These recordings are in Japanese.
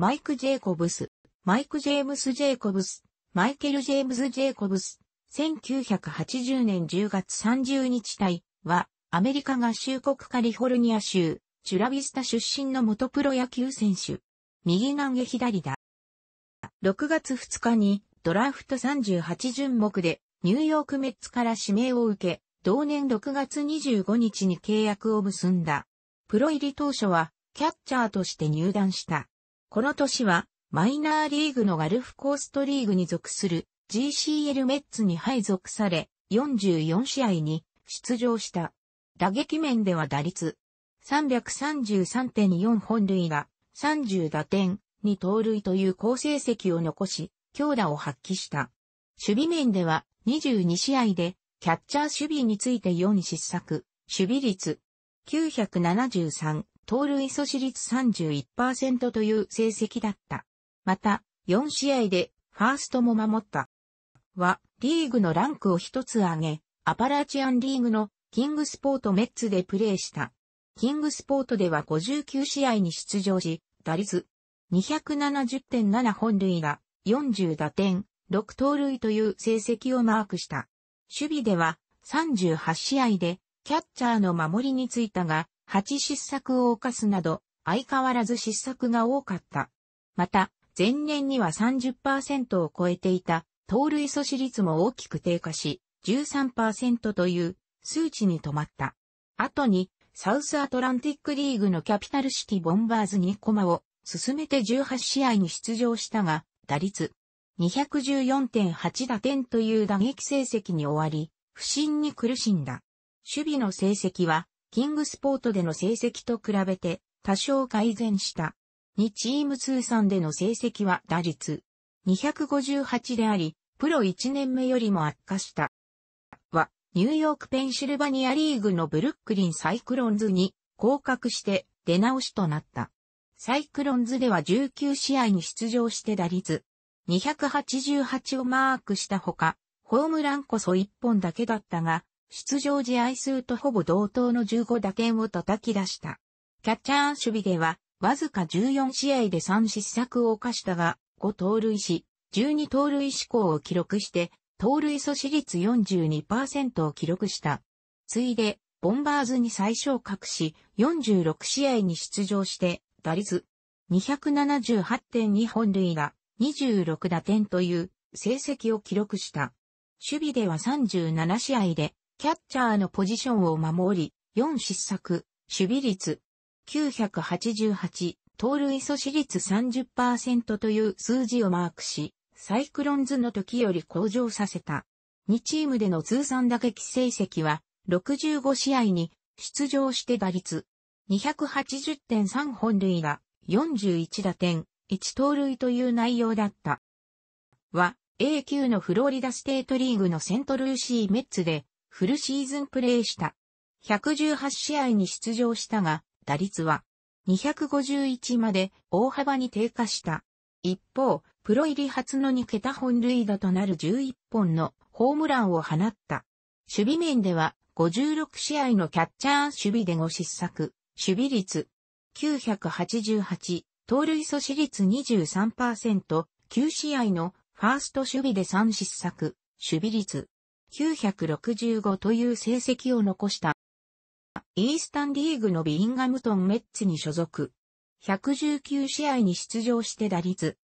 マイク・ジェイコブス、マイク・ジェームス・ジェイコブス、マイケル・ジェームズ・ジェイコブス、1980年10月30日隊は、アメリカ合衆国カリフォルニア州、チュラビスタ出身の元プロ野球選手。右投げ左だ。6月2日に、ドラフト38巡目で、ニューヨークメッツから指名を受け、同年6月25日に契約を結んだ。プロ入り当初は、キャッチャーとして入団した。この年は、マイナーリーグのガルフコーストリーグに属する GCL メッツに配属され、44試合に出場した。打撃面では打率333.4本塁打、30打点、に盗塁という好成績を残し、強打を発揮した。守備面では22試合でキャッチャー守備について4失策、守備率973、盗塁阻止率31%という成績だった。また、4試合でファーストも守った。は、リーグのランクを一つ上げ、アパラチアンリーグのキングスポートメッツでプレーした。キングスポートでは59試合に出場し、打率270.7本塁打、40打点、6盗塁という成績をマークした。守備では38試合でキャッチャーの守りについたが、八失策を犯すなど、相変わらず失策が多かった。また、前年には30%を超えていた、盗塁阻止率も大きく低下し、13%という数値に止まった。後に、サウスアトランティックリーグのキャピタルシティボンバーズに駒を進めて18試合に出場したが、打率214.8打点という打撃成績に終わり、不振に苦しんだ。守備の成績はキングスポートでの成績と比べて多少改善した。2チーム通算での成績は打率258であり、プロ1年目よりも悪化した。は、ニューヨークペンシルバニアリーグのブルックリンサイクロンズに降格して出直しとなった。サイクロンズでは19試合に出場して打率288をマークしたほか、ホームランこそ1本だけだったが、出場試合数とほぼ同等の15打点を叩き出した。キャッチャー守備では、わずか14試合で3失策を犯したが、5盗塁し、12盗塁試行を記録して、盗塁阻止率42%を記録した。ついで、ボンバーズに最小格し、46試合に出場して、打率278.2本塁打、26打点という成績を記録した。守備では37試合でキャッチャーのポジションを守り、4失策、守備率988、盗塁阻止率30%という数字をマークし、サイクロンズの時より向上させた。2チームでの通算打撃成績は、65試合に出場して打率、280.3本塁打、41打点、1盗塁という内容だった。は、A 級のフロリダステートリーグのセントルーシーメッツで、フルシーズンプレーした。118試合に出場したが、打率は251まで大幅に低下した。一方、プロ入り初の2桁本塁打となる11本のホームランを放った。守備面では56試合のキャッチャー守備で5失策、守備率988、盗塁阻止率23%、9試合のファースト守備で3失策、守備率965という成績を残した。イースタンリーグのビインガムトンメッツに所属。119試合に出場して打率。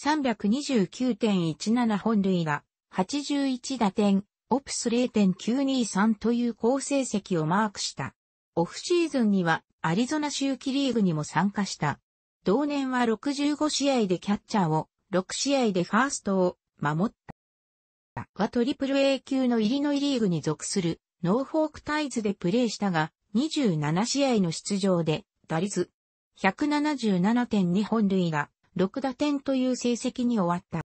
329.17本塁打、81打点、オプス0.923という好成績をマークした。オフシーズンにはアリゾナ周期リーグにも参加した。同年は65試合でキャッチャーを、6試合でファーストを守った。はトリプル A 級のイリノイリーグに属するノーフォークタイズでプレーしたが、27試合の出場で、打率177.2本塁打、6打点という成績に終わった。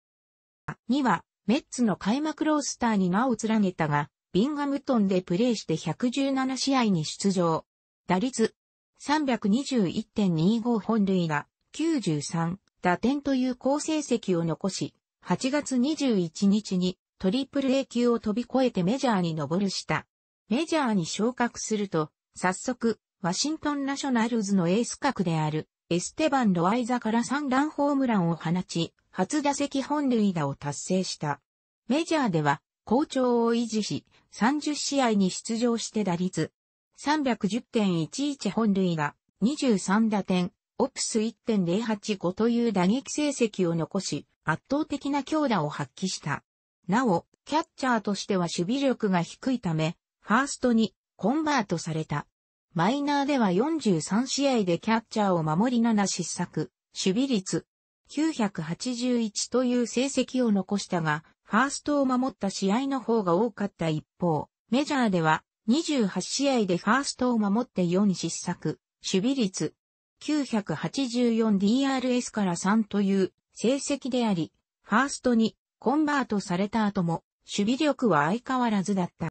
2は、メッツの開幕ロースターに名を連ねたが、ビンガムトンでプレーして117試合に出場。打率321.25本塁打、93打点という好成績を残し、8月21日にトリプル A 級を飛び越えてメジャーに上るした。メジャーに昇格すると、早速、ワシントンナショナルズのエース格である、エステバン・ロアイザから3ランホームランを放ち、初打席本塁打を達成した。メジャーでは、好調を維持し、30試合に出場して打率、310.11本塁打、23打点、オプス1.085という打撃成績を残し、圧倒的な強打を発揮した。なお、キャッチャーとしては守備力が低いため、ファーストにコンバートされた。マイナーでは43試合でキャッチャーを守り7失策、守備率981という成績を残したが、ファーストを守った試合の方が多かった一方、メジャーでは28試合でファーストを守って4失策、守備率 984DRS から3という成績であり、ファーストにコンバートされた後も、守備力は相変わらずだった。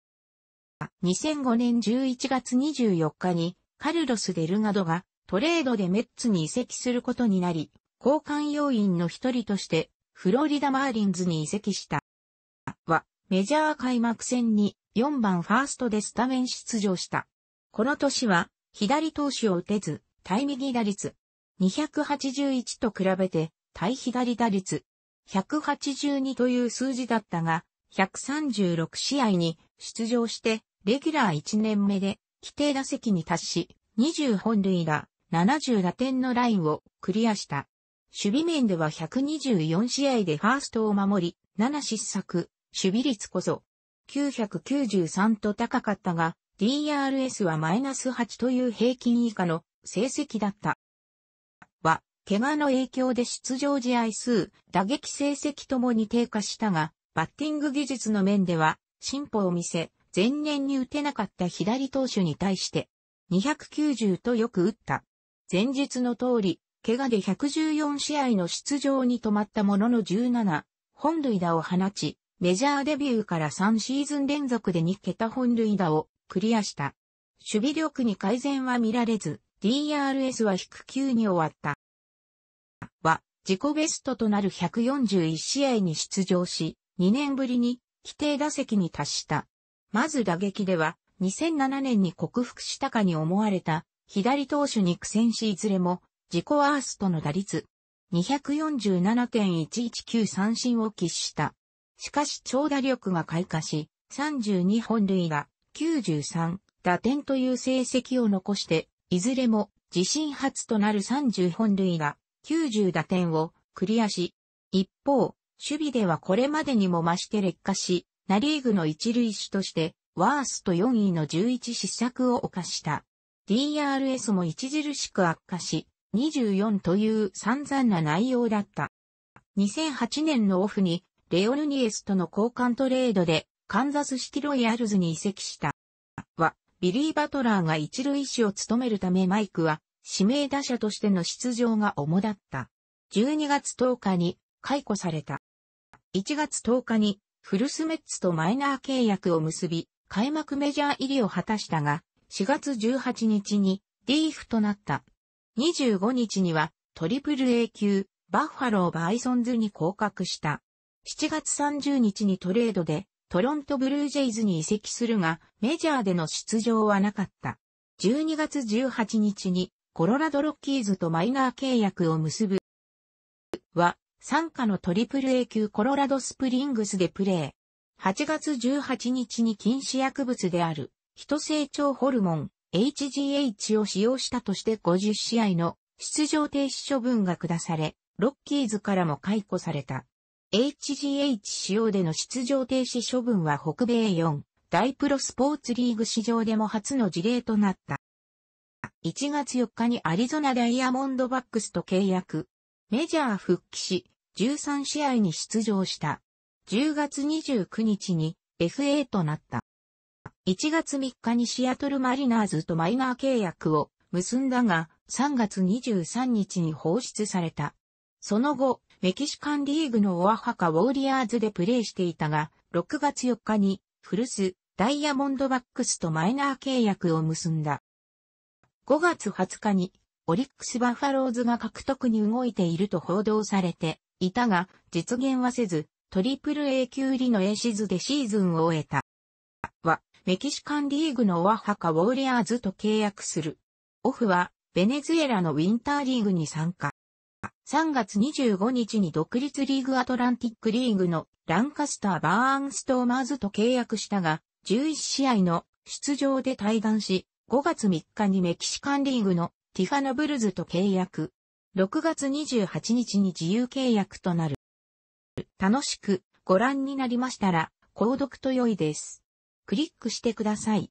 2005年11月24日に、カルロス・デルガドがトレードでメッツに移籍することになり、交換要員の一人としてフロリダ・マーリンズに移籍した。は、メジャー開幕戦に4番ファーストでスタメン出場した。この年は、左投手を打てず、対右打率、281と比べて、対左打率、182という数字だったが、136試合に出場して、レギュラー1年目で規定打席に達し、20本塁打、70打点のラインをクリアした。守備面では124試合でファーストを守り、7失策、守備率こそ993と高かったが、DRS はマイナス8という平均以下の成績だった。怪我の影響で出場試合数、打撃成績ともに低下したが、バッティング技術の面では進歩を見せ、前年に打てなかった左投手に対して、290とよく打った。前日の通り、怪我で114試合の出場に止まったものの17、本塁打を放ち、メジャーデビューから3シーズン連続で2桁本塁打をクリアした。守備力に改善は見られず、DRS は低級に終わった。自己ベストとなる141試合に出場し、2年ぶりに規定打席に達した。まず打撃では、2007年に克服したかに思われた、左投手に苦戦しいずれも、自己ワーストの打率、247.119三振を喫した。しかし長打力が開花し、32本塁が93打点という成績を残して、いずれも自身初となる30本塁打、90打点をクリアし、一方、守備ではこれまでにも増して劣化し、ナリーグの一塁手として、ワースト4位の11失策を犯した。DRS も著しく悪化し、24という散々な内容だった。2008年のオフに、レオルニエスとの交換トレードで、カンザスシティロイヤルズに移籍した。は、ビリー・バトラーが一塁手を務めるためマイクは、指名打者としての出場が主だった。12月10日に解雇された。1月10日にフルスメッツとマイナー契約を結び、開幕メジャー入りを果たしたが、4月18日にリーフとなった。25日にはトリプル A 級バッファローバイソンズに降格した。7月30日にトレードでトロントブルージェイズに移籍するが、メジャーでの出場はなかった。12月18日にコロラドロッキーズとマイナー契約を結ぶ。は、参加の AAA 級コロラドスプリングスでプレー。8月18日に禁止薬物である、人成長ホルモン、HGH を使用したとして50試合の出場停止処分が下され、ロッキーズからも解雇された。HGH 使用での出場停止処分は北米4大プロスポーツリーグ史上でも初の事例となった。1月4日にアリゾナダイヤモンドバックスと契約。メジャー復帰し、13試合に出場した。10月29日に FA となった。1月3日にシアトルマリナーズとマイナー契約を結んだが、3月23日に放出された。その後、メキシカンリーグのオアハカウォーリアーズでプレーしていたが、6月4日に古巣ダイヤモンドバックスとマイナー契約を結んだ。5月20日に、オリックスバファローズが獲得に動いていると報道されていたが、実現はせず、トリプル A 級入りの A シズでシーズンを終えた。は、メキシカンリーグのオアハカウォーリアーズと契約する。オフは、ベネズエラのウィンターリーグに参加。3月25日に独立リーグアトランティックリーグのランカスター・バーンストーマーズと契約したが、11試合の出場で対談し、5月3日にメキシカンリーグのティファノブルズと契約。6月28日に自由契約となる。楽しくご覧になりましたら、購読と良いです。クリックしてください。